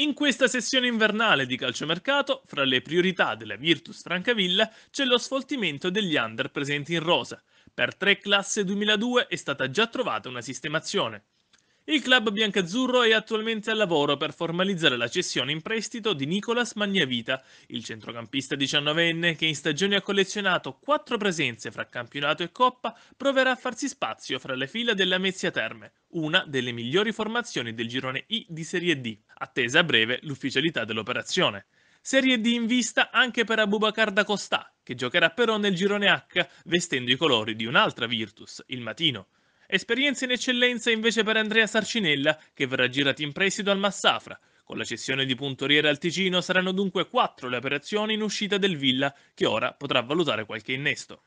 In questa sessione invernale di calciomercato, fra le priorità della Virtus Francavilla c'è lo sfoltimento degli under presenti in rosa. Per tre classe 2002 è stata già trovata una sistemazione. Il club biancazzurro è attualmente al lavoro per formalizzare la cessione in prestito di Nicolas Magnavita, il centrocampista diciannovenne che in stagione ha collezionato quattro presenze fra campionato e coppa, proverà a farsi spazio fra le fila della Mezzia Terme, una delle migliori formazioni del girone I di Serie D, attesa a breve l'ufficialità dell'operazione. Serie D in vista anche per Abubakar da Costà, che giocherà però nel girone H, vestendo i colori di un'altra Virtus, il Matino. Esperienza in eccellenza invece per Andrea Sarcinella, che verrà girato in prestito al Massafra. Con la cessione di puntoriere al Ticino saranno dunque quattro le operazioni in uscita del Villa, che ora potrà valutare qualche innesto.